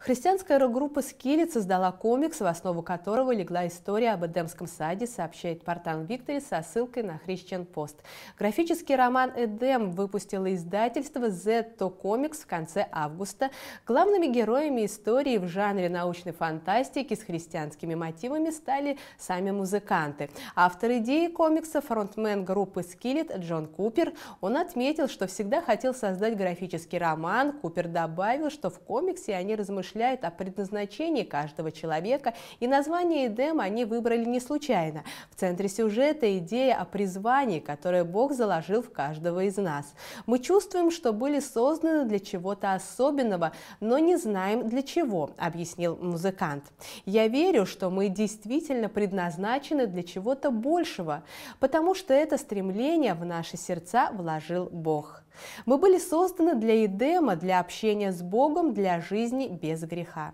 Христианская рок-группа «Скиллет» создала комикс, в основу которого легла история об Эдемском саде, сообщает портал Виктори со ссылкой на Christian Post. Графический роман «Эдем» выпустило издательство «Зетто Комикс» в конце августа. Главными героями истории в жанре научной фантастики с христианскими мотивами стали сами музыканты. Автор идеи комикса – фронтмен группы «Скиллет» Джон Купер. Он отметил, что всегда хотел создать графический роман. Купер добавил, что в комиксе они размышляли размышляет о предназначении каждого человека, и название Эдема они выбрали не случайно. В центре сюжета идея о призвании, которое Бог заложил в каждого из нас. Мы чувствуем, что были созданы для чего-то особенного, но не знаем для чего, объяснил музыкант. Я верю, что мы действительно предназначены для чего-то большего, потому что это стремление в наши сердца вложил Бог. Мы были созданы для Эдема, для общения с Богом, для жизни без без греха.